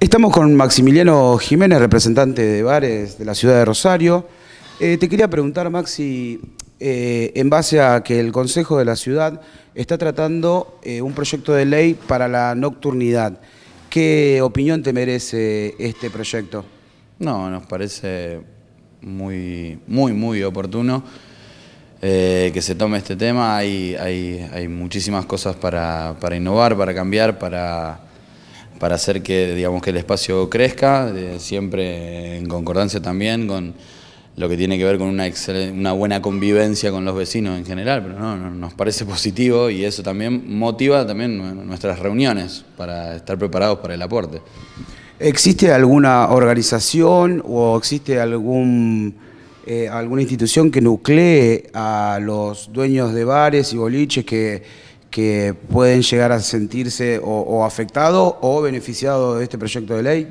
Estamos con Maximiliano Jiménez, representante de bares de la ciudad de Rosario. Eh, te quería preguntar, Maxi, eh, en base a que el Consejo de la Ciudad está tratando eh, un proyecto de ley para la nocturnidad. ¿Qué opinión te merece este proyecto? No, nos parece muy, muy, muy oportuno que se tome este tema. Hay, hay, muchísimas cosas para innovar, para cambiar, para para hacer que, digamos, que el espacio crezca, siempre en concordancia también con lo que tiene que ver con una, una buena convivencia con los vecinos en general, pero no, nos parece positivo y eso también motiva también nuestras reuniones para estar preparados para el aporte. ¿Existe alguna organización o existe algún, eh, alguna institución que nuclee a los dueños de bares y boliches que que pueden llegar a sentirse o, afectado o beneficiado de este proyecto de ley?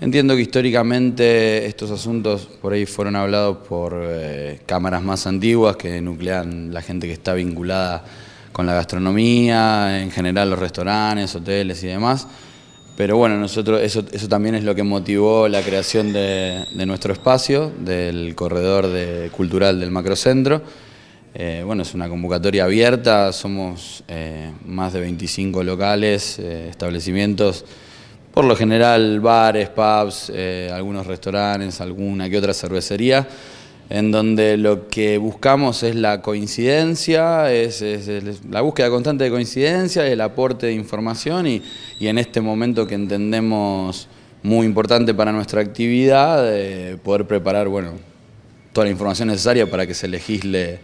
Entiendo que históricamente estos asuntos por ahí fueron hablados por eh, cámaras más antiguas que nuclean la gente que está vinculada con la gastronomía, en general los restaurantes, hoteles y demás. Pero bueno, nosotros eso, también es lo que motivó la creación de, nuestro espacio, del corredor cultural del macrocentro. Eh, bueno, es una convocatoria abierta, somos eh, más de 25 locales, eh, establecimientos, por lo general bares, pubs, algunos restaurantes, alguna que otra cervecería, en donde lo que buscamos es la coincidencia, es, la búsqueda constante de coincidencia, el aporte de información y, y en este momento que entendemos muy importante para nuestra actividad, poder preparar bueno, toda la información necesaria para que se legisle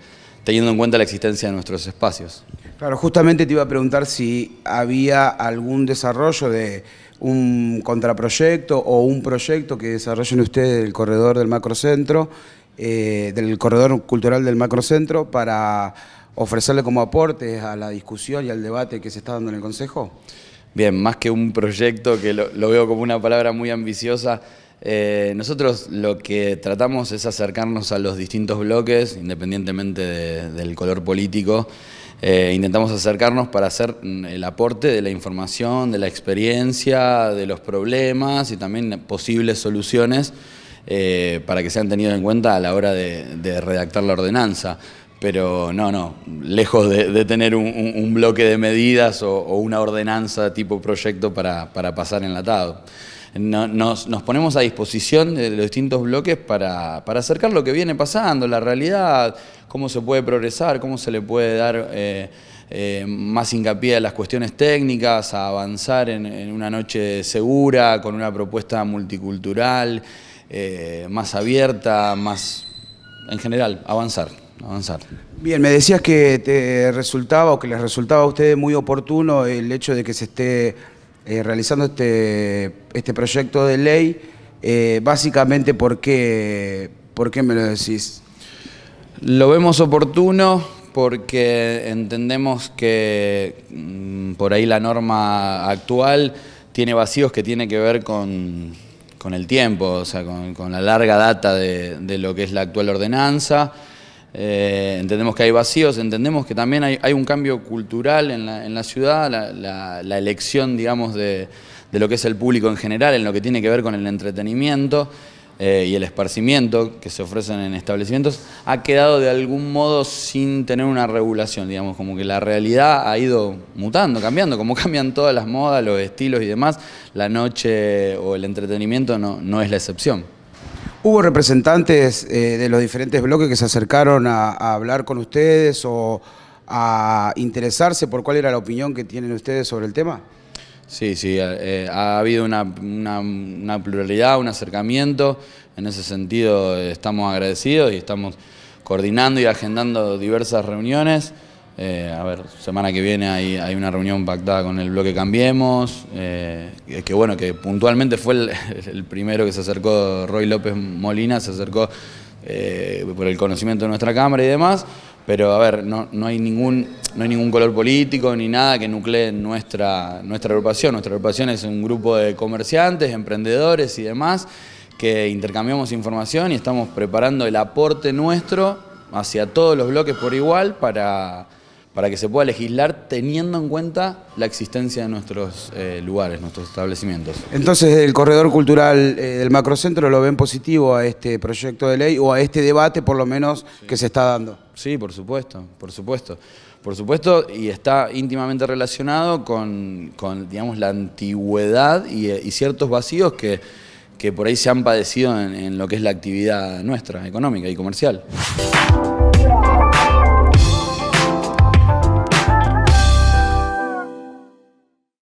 teniendo en cuenta la existencia de nuestros espacios. Claro, justamente te iba a preguntar si había algún desarrollo de un contraproyecto o un proyecto que desarrollen ustedes del corredor del macrocentro, eh, del corredor cultural del macrocentro, para ofrecerle como aporte a la discusión y al debate que se está dando en el Consejo. Bien, más que un proyecto, que lo veo como una palabra muy ambiciosa, eh, nosotros lo que tratamos es acercarnos a los distintos bloques, independientemente del color político. Eh, intentamos acercarnos para hacer mm, el aporte de la información, de la experiencia, de los problemas y también posibles soluciones eh, para que sean tenidos en cuenta a la hora de, redactar la ordenanza. Pero no, no, lejos de, tener un, bloque de medidas o, una ordenanza tipo proyecto para, para pasar enlatado nos, ponemos a disposición de los distintos bloques para, acercar lo que viene pasando, la realidad, cómo se puede progresar, cómo se le puede dar eh, eh, más hincapié a las cuestiones técnicas, a avanzar en, una noche segura, con una propuesta multicultural, eh, más abierta, más, en general, avanzar. Avanzar. Bien, me decías que te resultaba o que les resultaba a ustedes muy oportuno el hecho de que se esté eh, realizando este, este proyecto de ley. Eh, básicamente, ¿por qué, me lo decís? Lo vemos oportuno porque entendemos que mm, por ahí la norma actual tiene vacíos que tiene que ver con, el tiempo, o sea, con, la larga data de, de lo que es la actual ordenanza. Eh, entendemos que hay vacíos, entendemos que también hay, un cambio cultural en la, ciudad, la, elección, digamos, de, lo que es el público en general, en lo que tiene que ver con el entretenimiento eh, y el esparcimiento que se ofrecen en establecimientos, ha quedado de algún modo sin tener una regulación, digamos, como que la realidad ha ido mutando, cambiando, como cambian todas las modas, los estilos y demás, la noche o el entretenimiento no, no es la excepción. ¿Hubo representantes eh, de los diferentes bloques que se acercaron a, hablar con ustedes o a interesarse por cuál era la opinión que tienen ustedes sobre el tema? Sí, sí, eh, eh, ha habido una, pluralidad, un acercamiento. En ese sentido estamos agradecidos y estamos coordinando y agendando diversas reuniones. Eh, a ver, semana que viene hay, una reunión pactada con el bloque Cambiemos, eh, que, bueno, que puntualmente fue el, primero que se acercó Roy López Molina, se acercó eh, por el conocimiento de nuestra Cámara y demás, pero a ver, no, hay, ningún, no hay ningún color político ni nada que nuclee nuestra, nuestra agrupación. Nuestra agrupación es un grupo de comerciantes, emprendedores y demás, que intercambiamos información y estamos preparando el aporte nuestro hacia todos los bloques por igual para para que se pueda legislar teniendo en cuenta la existencia de nuestros eh, lugares, nuestros establecimientos. Entonces, el corredor cultural eh, del macrocentro lo ven positivo a este proyecto de ley o a este debate, por lo menos, que se está dando. Sí, por supuesto, por supuesto. Por supuesto, y está íntimamente relacionado con, digamos, la antigüedad eh, y, ciertos vacíos que, que, por ahí se han padecido en lo que es la actividad nuestra, económica y comercial.